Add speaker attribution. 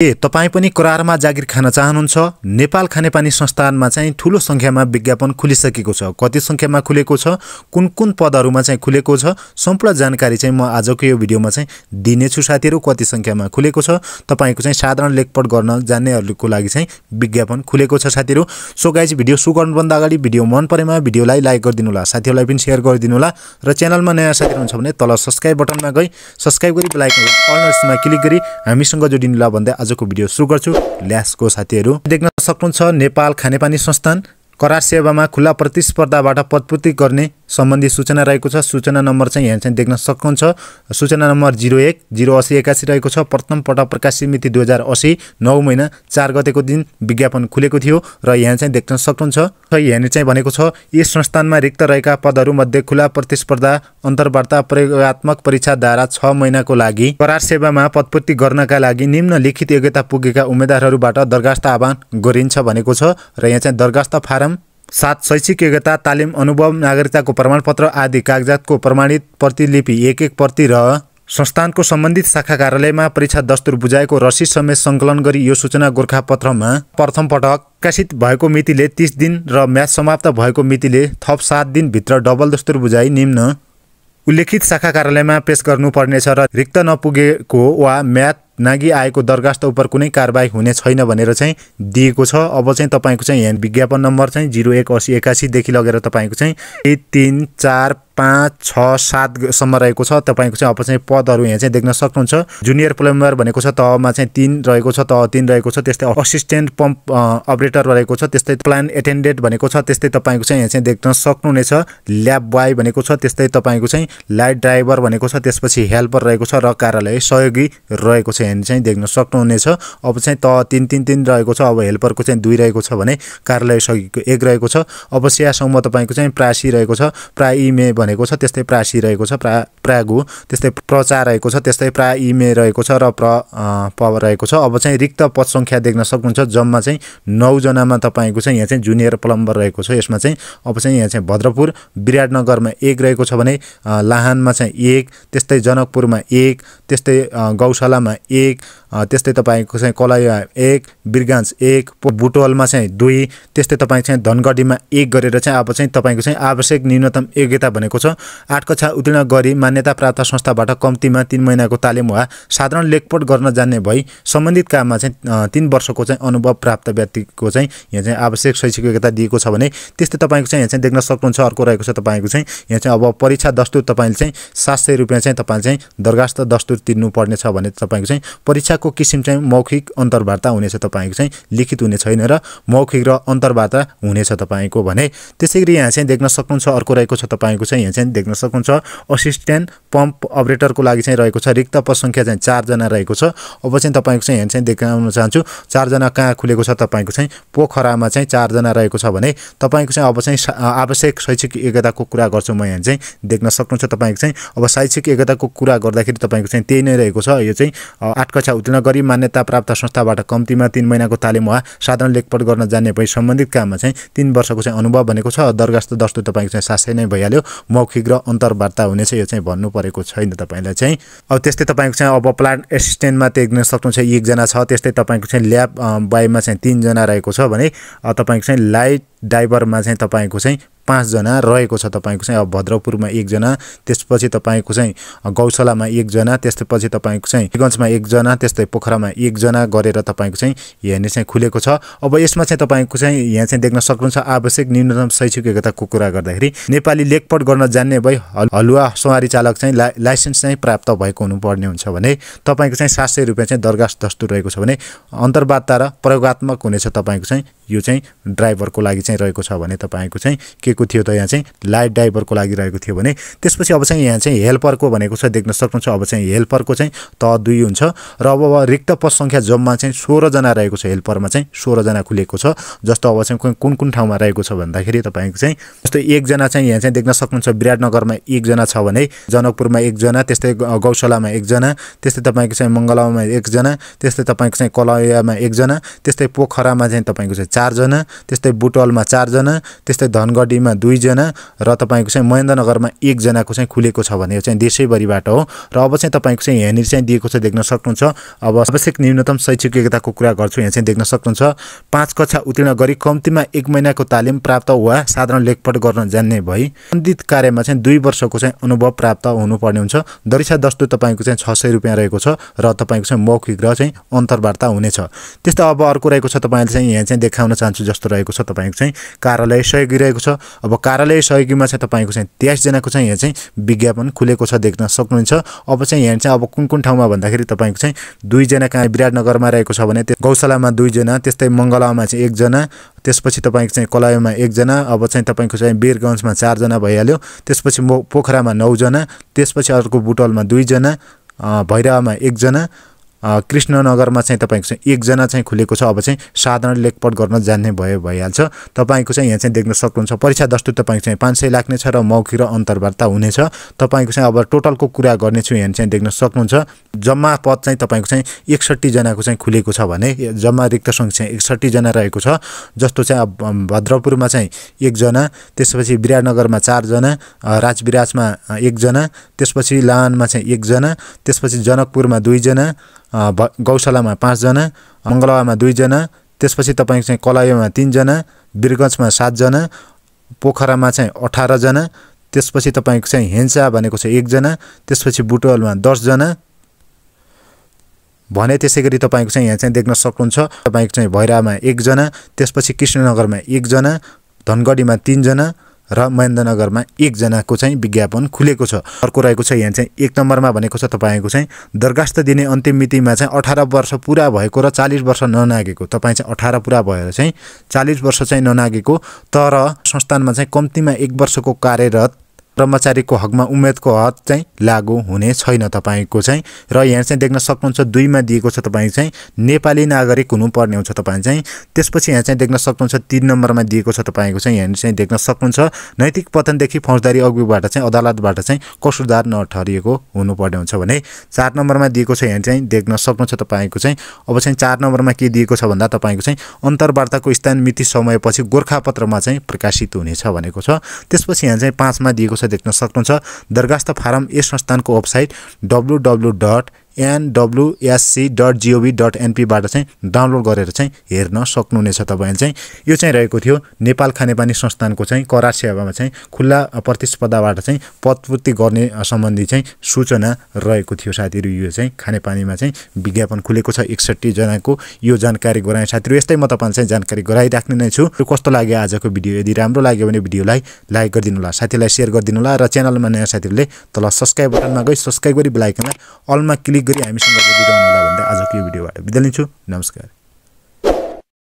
Speaker 1: ए तपाईँ पनि करारमा जागिर खान चाहनुहुन्छ नेपाल खानेपानी संस्थानमा चाहिँ ठुलो सङ्ख्यामा विज्ञापन खुलिसकेको छ कति सङ्ख्यामा खुलेको छ कुन कुन पदहरूमा चाहिँ खुलेको छ सम्पूर्ण जानकारी चाहिँ म आजको यो भिडियोमा चाहिँ दिनेछु साथीहरू कति सङ्ख्यामा खुलेको छ तपाईँको चाहिँ साधारण लेखपट गर्न जान्नेहरूको लागि चाहिँ विज्ञापन खुलेको छ साथीहरू सो गाइज भिडियो सो गर्नुभन्दा अगाडि भिडियो मन परेमा भिडियोलाई लाइक गरिदिनु होला साथीहरूलाई पनि सेयर गरिदिनु होला र च्यानलमा नयाँ साथीहरू हुन्छ भने तल सब्सक्राइब बटनमा गई सब्सक्राइब गरी बेलायकनमा क्लिक गरी हामीसँग जोडिनु होला भन्दा आजको भिडियो सुरु गर्छु ल्यासको साथीहरू देख्न सक्नुहुन्छ नेपाल खानेपानी संस्थान करार सेवामा खुल्ला प्रतिस्पर्धाबाट पदपूर्ति गर्ने सम्बन्धी सूचना रहेको छ सूचना नम्बर चाहिँ यहाँ चाहिँ देख्न सक्नुहुन्छ सूचना नम्बर जिरो एक जिरो असी एकासी रहेको छ प्रथम पटक प्रकाशित मिति दुई हजार असी नौ महिना चार गतेको दिन विज्ञापन खुलेको थियो र यहाँ चाहिँ देख्न सक्नुहुन्छ र यहाँनिर चाहिँ भनेको छ यस संस्थानमा रिक्त रहेका पदहरूमध्ये खुला प्रतिस्पर्धा अन्तर्वार्ता प्रयोगत्मक परीक्षा धारा छ महिनाको लागि करार सेवामा पदपूर्ति गर्नका लागि निम्न लिखित योग्यता पुगेका उम्मेद्वारहरूबाट दरखास्त आह्वान गरिन्छ भनेको छ र यहाँ चाहिँ दरखास्त फारम सात शैक्षिक योग्यता तालिम अनुभव नागरिकताको प्रमाणपत्र आदि कागजातको प्रमाणित प्रतिलिपि एक एक प्रति र संस्थानको सम्बन्धित शाखा कार्यालयमा परीक्षा दस्तुर बुझाएको रसिद समेत सङ्कलन गरी यो सूचना गोर्खापत्रमा प्रथम पटक प्रकाशित भएको मितिले तिस दिन र म्याच समाप्त भएको मितिले थप सात दिनभित्र डबल दस्तुर बुझाइ निम्न उल्लेखित शाखा कार्यालयमा पेस गर्नुपर्नेछ र रिक्त नपुगेको वा म्याच नागी आएको दरखास्त उप कुनै कारवाही हुने छैन भनेर चाहिँ दिएको छ अब चाहिँ तपाईँको चाहिँ यहाँ विज्ञापन नम्बर चाहिँ जिरो एक असी एकासीदेखि लगेर तपाईँको चाहिँ एक तिन चार पाँच छ सातसम्म रहेको छ तपाईँको चाहिँ अब चाहिँ पदहरू यहाँ चाहिँ देख्न सक्नुहुन्छ जुनियर प्लम्बर भनेको छ तहमा चाहिँ तिन रहेको छ तह तिन रहेको छ त्यस्तै असिस्टेन्ट पम्प अपरेटर रहेको छ त्यस्तै प्लान एटेन्डेन्ट भनेको छ त्यस्तै तपाईँको चाहिँ यहाँ चाहिँ देख्न सक्नुहुनेछ ल्याब बोय भनेको छ त्यस्तै तपाईँको चाहिँ लाइट ड्राइभर भनेको छ त्यसपछि हेल्पर रहेको छ र कार्यालय सहयोगी रहेको छ ह्यान्ड चाहिँ देख्न सक्नुहुनेछ अब चाहिँ त तिन तिन तिन रहेको छ अब हेल्परको चाहिँ दुई रहेको छ भने कार्यालय सकेको एक रहेको छ अब स्यासम्म तपाईँको चाहिँ प्रासी रहेको छ प्रा इमे भनेको छ त्यस्तै प्रासी रहेको छ प्रा प्रागु त्यस्तै प्रचार रहेको छ त्यस्तै प्रा इमे रहेको छ र प्र प रहेको छ अब चाहिँ रिक्त पद सङ्ख्या देख्न सक्नुहुन्छ जम्मा चाहिँ नौजनामा तपाईँको चाहिँ यहाँ चाहिँ जुनियर प्लम्बर रहेको छ यसमा चाहिँ अब चाहिँ यहाँ चाहिँ भद्रपुर विराटनगरमा एक रहेको छ भने लाहानमा चाहिँ एक त्यस्तै जनकपुरमा एक त्यस्तै गौशालामा एक त्यस्तै तपाईँको चाहिँ कलया एक बिरगान्ज एक बुटवलमा चाहिँ दुई त्यस्तै तपाईँ चाहिँ धनगढीमा एक गरेर चाहिँ अब चाहिँ तपाईँको चाहिँ आवश्यक न्यूनतम योग्यता भनेको छ आठ कक्षा उत्तीर्ण गरी मान्यता प्राप्त संस्थाबाट कम्तीमा तिन महिनाको तालिम वा साधारण लेखपट गर्न जान्ने भई सम्बन्धित काममा चाहिँ तिन वर्षको चाहिँ अनुभव प्राप्त व्यक्तिको चाहिँ यहाँ चाहिँ आवश्यक शैक्षिक योग्यता दिएको छ भने त्यस्तै तपाईँको चाहिँ यहाँ चाहिँ देख्न सक्नुहुन्छ अर्को रहेको छ तपाईँको चाहिँ यहाँ चाहिँ अब परीक्षा दस्तुर तपाईँले चाहिँ सात सय रुपियाँ चाहिँ तपाईँले चाहिँ दरखास्त दस्तुर तिर्नुपर्ने छ भने तपाईँको चाहिँ परीक्षा को किसिम चाहिँ मौखिक अन्तर्वार्ता हुनेछ तपाईँको चाहिँ लिखित हुने छैन र मौखिक र अन्तर्वार्ता हुनेछ तपाईँको भने त्यसै गरी यहाँ चाहिँ देख्न सक्नुहुन्छ अर्को रहेको छ तपाईँको चाहिँ यहाँ चाहिँ देख्न सक्नुहुन्छ असिस्टेन्ट पम्प अपरेटरको लागि चाहिँ रहेको छ रिक्त पद सङ्ख्या चाहिँ चारजना रहेको छ अब चाहिँ तपाईँको चाहिँ यहाँ चाहिँ देखाउन चाहन्छु चारजना कहाँ खुलेको छ तपाईँको चाहिँ पोखरामा चाहिँ चारजना रहेको छ भने तपाईँको चाहिँ अब चाहिँ आवश्यक शैक्षिक एकताको कुरा गर्छु म यहाँ चाहिँ देख्न सक्नुहुन्छ तपाईँको चाहिँ अब शैक्षिक एकताको कुरा गर्दाखेरि तपाईँको चाहिँ त्यही नै रहेको छ यो चाहिँ आठ कक्षा गरी मान्यता प्राप्त संस्थाबाट कम्तीमा तिन महिनाको तालिम वा साधारण लेखपट गर्न जाने भई सम्बन्धित काममा चाहिँ तिन वर्षको चाहिँ अनुभव भनेको छ दरगास्त दस्तो तपाईँको चाहिँ सासै नै भइहाल्यो मौखिक र अन्तर्वार्ता हुनेछ यो चाहिँ भन्नु परेको छैन तपाईँलाई चाहिँ अब त्यस्तै तपाईँको चाहिँ अब प्लान्ट एसिस्टेन्टमा देख्न सक्नुहुन्छ एकजना छ त्यस्तै तपाईँको चाहिँ ल्याब बाईमा चाहिँ तिनजना रहेको छ भने तपाईँको चाहिँ लाइट ड्राइभरमा चाहिँ तपाईँको चाहिँ पाँचजना रहेको छ तपाईँको चाहिँ अब भद्रपुरमा एकजना त्यसपछि तपाईँको चाहिँ गौशालामा एकजना त्यसपछि तपाईँको चाहिँ गन्जमा एकजना त्यस्तै पोखरामा एकजना गरेर तपाईँको चाहिँ हेर्ने चाहिँ खुलेको छ अब यसमा चाहिँ तपाईँको चाहिँ यहाँ चाहिँ देख्न सक्नुहुन्छ आवश्यक न्यूनतम शैक्षिक योग्यताको कुरा गर्दाखेरि नेपाली लेखपट गर्न जान्ने भई हलुवा सवारी चालक चाहिँ ला लाइसेन्स चाहिँ प्राप्त भएको हुनुपर्ने हुन्छ भने तपाईँको चाहिँ सात सय रुपियाँ चाहिँ दरगास दस्तुर रहेको छ भने अन्तर्वार्ता र प्रयोगत्मक हुनेछ तपाईँको चाहिँ यो चाहिँ ड्राइभरको लागि चाहिँ रहेको छ भने तपाईँको चाहिँ के को थियो त यहाँ चाहिँ लाइट ड्राइभरको लागि रहेको थियो भने त्यसपछि अब चाहिँ यहाँ चाहिँ हेल्परको भनेको छ देख्न सक्नुहुन्छ अब चाहिँ हेल्परको चाहिँ त दुई हुन्छ र अब रिक्त पद सङ्ख्या जम्मा चाहिँ सोह्रजना रहेको छ हेल्परमा चाहिँ सोह्रजना खुलेको छ जस्तो अब चाहिँ कुन कुन ठाउँमा रहेको छ भन्दाखेरि तपाईँको चाहिँ जस्तो एकजना चाहिँ यहाँ चाहिँ देख्न सक्नुहुन्छ विराटनगरमा एकजना छ भने जनकपुरमा एकजना त्यस्तै गौशालामा एकजना त्यस्तै तपाईँको चाहिँ मङ्गलामा एकजना त्यस्तै तपाईँको चाहिँ कलयामा एकजना त्यस्तै पोखरामा चाहिँ तपाईँको चाहिँ चारजना त्यस्तै बुटवलमा चारजना त्यस्तै धनगढीमा दुईजना र तपाईँको चाहिँ महेन्द्रनगरमा एकजनाको चाहिँ खुलेको छ भने यो चाहिँ देशैभरिबाट हो र अब चाहिँ तपाईँको चाहिँ यहाँनिर चाहिँ दिएको छ देख्न सक्नुहुन्छ अब आवश्यक न्यूनतम शैक्षिक योग्यताको कुरा गर्छु यहाँ चाहिँ देख्न सक्नुहुन्छ पाँच कक्षा उत्तीर्ण गरी कम्तीमा एक महिनाको तालिम प्राप्त वा साधारण लेखपट गर्न जान्ने भई सम्बन्धित कार्यमा चाहिँ दुई वर्षको चाहिँ अनुभव प्राप्त हुनुपर्ने हुन्छ दरिसा दस्तु तपाईँको चाहिँ छ सय रुपियाँ रहेको छ र तपाईँको चाहिँ मौखिक र चाहिँ अन्तर्वार्ता हुनेछ त्यस्तै अब अर्को रहेको छ तपाईँले चाहिँ यहाँ चाहिँ देखाउनु बताउन चाहन्छु जस्तो रहेको छ तपाईँको चाहिँ कार्यालय सहयोगी रहेको छ अब कार्यालय सहयोगीमा चाहिँ तपाईँको चाहिँ तेइसजनाको चाहिँ यहाँ चाहिँ विज्ञापन खुलेको छ देख्न सक्नुहुन्छ अब चाहिँ यहाँ चाहिँ अब कुन कुन ठाउँमा भन्दाखेरि तपाईँको चाहिँ दुईजना कहाँ विराटनगरमा रहेको छ भने त्यो गौशालामा दुईजना त्यस्तै मङ्गलामा चाहिँ एकजना त्यसपछि तपाईँको चाहिँ कलायोमा एकजना अब चाहिँ तपाईँको चाहिँ बिरगन्जमा चारजना भइहाल्यो त्यसपछि मो पोखरामा नौजना त्यसपछि अर्को बुटलमा दुईजना भैरवामा एकजना कृष्णनगरमा चाहिँ तपाईँको चाहिँ एकजना चाहिँ खुलेको छ अब चाहिँ साधारण लेखपट गर्न जान्ने भयो भइहाल्छ तपाईँको चाहिँ यहाँ चाहिँ देख्न सक्नुहुन्छ परीक्षा दस्तु तपाईँको चाहिँ पाँच सय लाग्ने छ र मौखिक र अन्तर्वार्ता हुनेछ तपाईँको चाहिँ अब टोटलको कुरा गर्नेछु यहाँ चाहिँ देख्न सक्नुहुन्छ जम्मा पद चाहिँ तपाईँको चाहिँ एकसट्ठीजनाको चाहिँ खुलेको छ भने जम्मा रिक्त सङ्ख्या चाहिँ एकसट्ठीजना रहेको छ जस्तो चाहिँ अब भद्रपुरमा चाहिँ एकजना त्यसपछि विराटनगरमा चारजना राजविराजमा एकजना त्यसपछि लानमा चाहिँ एकजना त्यसपछि जनकपुरमा दुईजना भ गौशालामा पाँचजना मङ्गलवामा दुईजना त्यसपछि तपाईँको चाहिँ कलायोमा तिनजना बिरगन्जमा सातजना पोखरामा चाहिँ अठारजना त्यसपछि तपाईँको चाहिँ हेन्सा भनेको चाहिँ एकजना त्यसपछि बुटवलमा दसजना भने त्यसै गरी तपाईँको चाहिँ यहाँ चाहिँ देख्न सक्नुहुन्छ तपाईँको चाहिँ भैरामा एकजना त्यसपछि कृष्णनगरमा एकजना धनगढीमा तिनजना र महेन्द्रनगरमा एकजनाको चाहिँ विज्ञापन खुलेको छ अर्को रहेको छ यहाँ चाहिँ एक नम्बरमा भनेको छ तपाईँको चाहिँ दरखास्त दिने अन्तिम मितिमा चाहिँ अठार वर्ष पुरा भएको र चालिस वर्ष ननागेको तपाईँ चाहिँ अठार पुरा भएर चाहिँ चालिस वर्ष चाहिँ ननागेको तर संस्थानमा चाहिँ कम्तीमा एक वर्षको कार्यरत ब्रह्मचारीको हकमा उम्मेदको हक चाहिँ लागू हुने छैन तपाईँको चाहिँ र यहाँ चाहिँ देख्न सक्नुहुन्छ दुईमा दिएको छ तपाईँ चाहिँ नेपाली नागरिक हुनुपर्ने हुन्छ तपाईँ चाहिँ त्यसपछि यहाँ चाहिँ देख्न सक्नुहुन्छ तिन नम्बरमा दिएको छ तपाईँको चाहिँ यहाँ चाहिँ देख्न सक्नुहुन्छ नैतिक पतनदेखि फौजदारी अगुबाट चाहिँ अदालतबाट चाहिँ कसुरदार नठरिएको हुनुपर्ने हुन्छ भने चार नम्बरमा दिएको छ यहाँ चाहिँ देख्न सक्नुहुन्छ तपाईँको चाहिँ अब चाहिँ चार नम्बरमा के दिएको छ भन्दा तपाईँको चाहिँ अन्तर्वार्ताको स्थान मिति समयपछि गोर्खापत्रमा चाहिँ प्रकाशित हुनेछ भनेको छ त्यसपछि यहाँ चाहिँ पाँचमा दिएको छ देख्न सक्नुहुन्छ दरगास्त फारम यस संस्थानको website W dot NWSC dot gov dot एनपीबाट चाहिँ डाउनलोड गरेर चाहिँ हेर्न सक्नुहुनेछ तपाईँले चाहिँ यो चाहिँ रहेको थियो नेपाल खानेपानी संस्थानको चाहिँ करा सेवामा चाहिँ खुल्ला प्रतिस्पर्धाबाट चाहिँ पदपूर्ति गर्ने सम्बन्धी चाहिँ सूचना रहेको थियो साथीहरू यो चाहिँ खानेपानीमा चाहिँ विज्ञापन खुलेको छ एकसट्ठीजनाको यो जानकारी गराए साथीहरू यस्तै म तपाईँलाई चाहिँ जानकारी गराइराख्ने नै छु कस्तो लाग्यो आजको भिडियो यदि राम्रो लाग्यो भने भिडियोलाई लाइक गरिदिनु होला साथीलाई सेयर होला र च्यानलमा नयाँ साथीहरूले तल सब्सक्राइब बटनमा गई सब्सक्राइब गरी बेलायकमा अलमा क्लिक गरी हामीसँग जोडिरहनु होला भन्दै आजको यो भिडियोबाट बिदा लिन्छु नमस्कार